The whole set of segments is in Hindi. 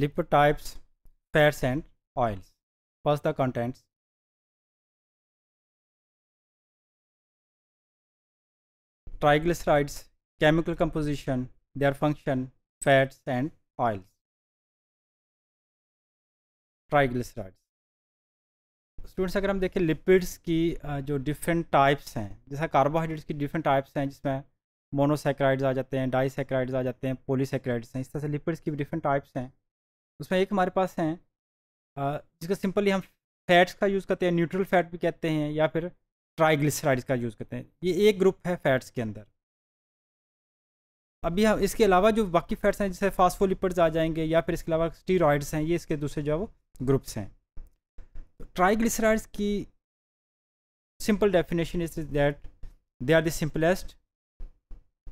lipotypes, fats and oils. First the contents. Triglycerides, chemical composition, their function, fats and oils. Triglycerides. Students अगर हम देखें लिपिड्स की जो डिफरेंट टाइप्स हैं जैसा कार्बोहाइड्रेट्स की डिफरेंट टाइप्स हैं जिसमें मोनोसेक्राइड्स आ जाते हैं डाईसेक्राइड्स आ जाते हैं पोलीसेक्राइड्स हैं इस तरह से लिपिड्स की डिफरेंट टाइप्स हैं उसमें एक हमारे पास हैं जिसका सिंपली हम फैट्स का यूज़ करते हैं न्यूट्रल फैट भी कहते हैं या फिर ट्राइग्लिसराइड्स का यूज़ करते हैं ये एक ग्रुप है फैट्स के अंदर अभी हम इसके अलावा जो बाकी फैट्स हैं जैसे फास्फोलिपर्स आ जाएंगे या फिर इसके अलावा स्टीरॉइड्स हैं ये इसके दूसरे जो है वो ग्रुप्स हैं ट्राइग्लिसराइड्स की simple definition is that they are the simplest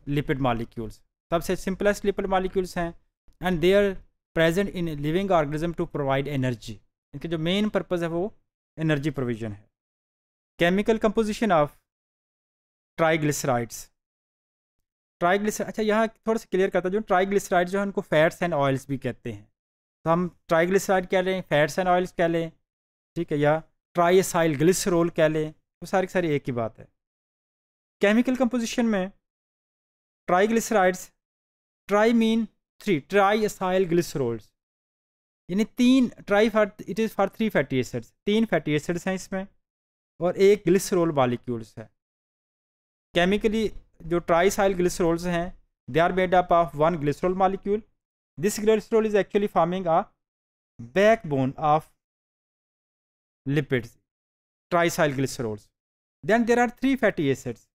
lipid molecules सबसे सिंपलेस्ट लिपिड मालिक्यूल्स हैं and they are present in living organism to provide energy इनके जो मेन पर्पज़ है वो एनर्जी प्रोविजन है chemical composition of triglycerides triglyceride अच्छा यहाँ थोड़ा सा क्लियर करता जो ट्राइग्लिसराइड जो है उनको फैट्स एंड ऑयल्स भी कहते हैं तो हम ट्राइग्लिसराइड कह लें फैट्स एंड ऑयल्स कह लें ठीक है या ट्राईसाइल ग्लिसरोल कह लें वो सारी सारी एक ही बात है केमिकल कंपोजिशन में triglycerides tri mean three tri acyl glycerols यानी तीन tri for it is for three fatty acids तीन फैटी एसिड्स हैं इसमें और एक ग्लिसरोल मालिक्यूल्स है केमिकली जो ट्राईसाइल ग्लिसरोल्स हैं they are made up of one glycerol molecule this glycerol is actually forming a backbone of lipids triacyl glycerols then there are three fatty acids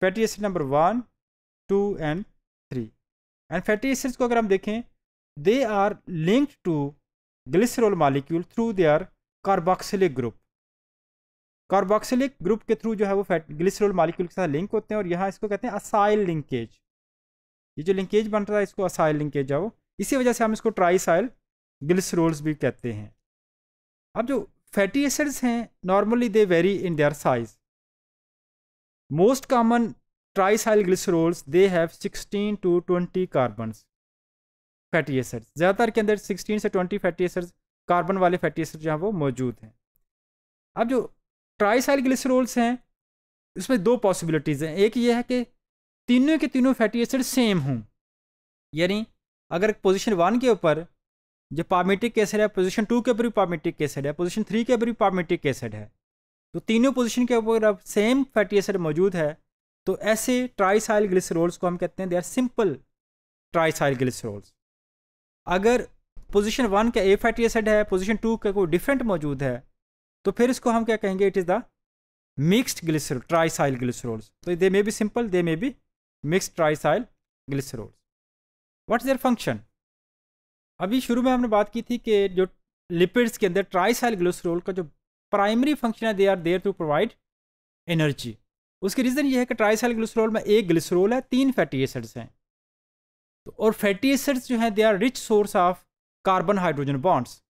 fatty acid number one two and and fatty acids को अगर हम देखें they are linked to glycerol molecule through their carboxylic group carboxylic group के थ्रू जो है वो फैट ग्लिसरोल मालिक्यूल के साथ लिंक होते हैं और यहाँ इसको कहते हैं असाइल लिंकेज ये जो लिंकेज बन रहा है इसको असाइल लिंकेज है वो इसी वजह से हम इसको ट्राईसाइल ग्लिसरोल्स भी कहते हैं अब जो फैटी एसिड्स हैं normally they vary in their size most common triacyl glycerols they have 16 to 20 carbons fatty acids ज़्यादातर के अंदर 16 से 20 फैटी एसिड्स कार्बन वाले फैटी एसिड जो हैं वो मौजूद हैं अब जो ग्लिसरोल्स हैं उसमें दो पॉसिबिलिटीज़ हैं एक ये है कि तीनों के तीनों फैटी एसिड सेम हों यानी अगर पोजिशन वन के ऊपर जो पामेटिक एसिड है पोजिशन टू के ऊपर भी पामेटिक एसिड है पोजिशन थ्री के ऊपर भी पामेटिक एसिड है तो तीनों पोजिशन के ऊपर अब सेम फैटी एसिड मौजूद है तो ऐसे ट्राईसाइल ग्लिसरोल्स को हम कहते हैं दे आर सिंपल ट्राईसाइल ग्लिसरोल्स अगर पोजीशन वन का ए फैटी एसिड है पोजीशन टू का कोई डिफरेंट मौजूद है तो फिर इसको हम क्या कहेंगे it is the mixed glycerol triacyl glycerols तो they may be simple they may be mixed triacyl glycerols is their function अभी शुरू में हमने बात की थी कि जो लिपिड्स के अंदर ट्राईसाइल ग्लिसरोल का जो प्राइमरी फंक्शन है they are there to provide energy उसकी रीज़न ये है कि ट्राइसाइल ग्लिसरॉल में एक ग्लिसरॉल है तीन फैटी एसिड्स हैं तो और फैटी एसिड्स जो हैं they are rich source of carbon hydrogen bonds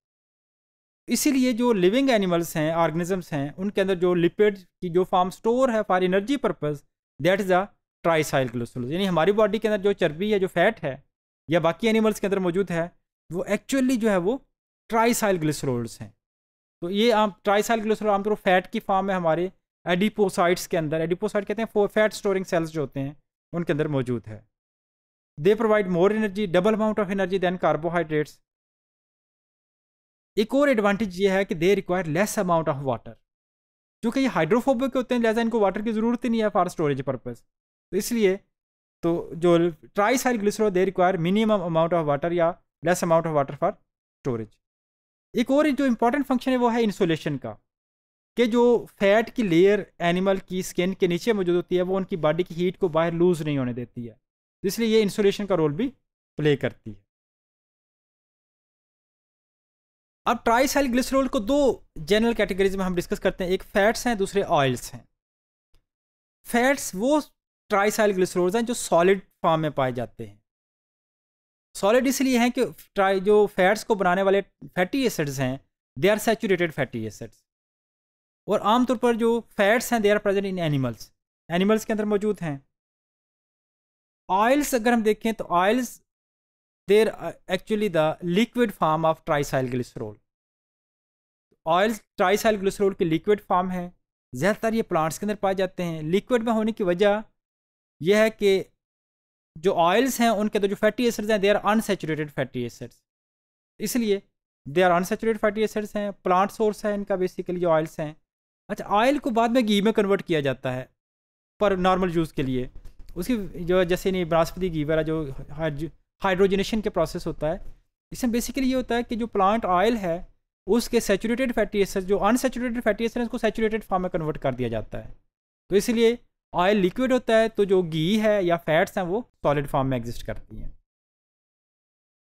इसीलिए जो लिविंग एनिमल्स हैं ऑर्गेनिजम्स हैं उनके अंदर जो लिपिड की जो फार्म स्टोर है for energy purpose that is a triacyl glycerol यानी हमारी बॉडी के अंदर जो चर्बी है जो फैट है या बाकी एनिमल्स के अंदर मौजूद है वो एक्चुअली जो है वो ट्राइसाइल ग्लिसरॉल्स हैं तो ये आम ट्राइसाइल ग्लिसरॉल आमतौर तो फैट की फॉर्म में हमारे एडिपोसाइट्स के अंदर एडिपोसाइट कहते हैं फैट स्टोरिंग सेल्स जो होते हैं उनके अंदर मौजूद है they provide more energy double amount of energy than carbohydrates एक और एडवांटेज ये है कि they require less amount of water क्योंकि ये हाइड्रोफोबिक होते हैं लिहाजा इनको वाटर की ज़रूरत ही नहीं है फॉर स्टोरेज पर्पज़ तो इसलिए तो जो triglycerol they require minimum amount of water या less amount of water for storage एक और जो इंपॉर्टेंट फंक्शन है वो है इंसुलेशन का कि जो फैट की लेयर एनिमल की स्किन के नीचे मौजूद होती है वो उनकी बॉडी की हीट को बाहर लूज़ नहीं होने देती है इसलिए ये इंसुलेशन का रोल भी प्ले करती है अब ट्राईसाइल ग्लिसरोल को दो जनरल कैटेगरीज में हम डिस्कस करते हैं एक फैट्स हैं दूसरे ऑयल्स हैं फैट्स वो ट्राईसाइल ग्लिसरोल हैं जो सॉलिड फॉर्म में पाए जाते हैं सॉलिड इसलिए हैं कि ट्राई जो फैट्स को बनाने वाले फैटी एसिड्स हैं they are saturated fatty acids और आमतौर पर जो फैट्स हैं they are present in animals animals के अंदर मौजूद हैं ऑयल्स अगर हम देखें तो oils they're actually the liquid form of triacyl glycerol oils triacyl glycerol के लिक्विड फॉर्म हैं ज़्यादातर ये प्लांट्स के अंदर पाए जाते हैं लिक्विड में होने की वजह यह है कि जो ऑयल्स हैं उनके अंदर जो फैटी एसिड्स हैं they are unsaturated fatty acids इसलिए they are unsaturated fatty acids हैं प्लांट सोर्स है इनका बेसिकली जो ऑयल्स हैं अच्छा ऑयल को बाद में घी में कन्वर्ट किया जाता है पर नॉर्मल यूज़ के लिए उसकी जो जैसे नहीं बृहस्पति घी वगैरह जो हाइड्रोजनेशन के प्रोसेस होता है इसमें बेसिकली ये होता है कि जो प्लांट ऑयल है उसके सेचूरेटेड फैटी एसिड जो अनसेचूरेटेड फैटी एसिड है उसको सेचूरेटेड फॉर्म में कन्वर्ट कर दिया जाता है तो इसलिए ऑयल लिक्विड होता है तो जो घी है या फैट्स हैं वो सॉलिड फॉर्म में एग्जिस्ट करती हैं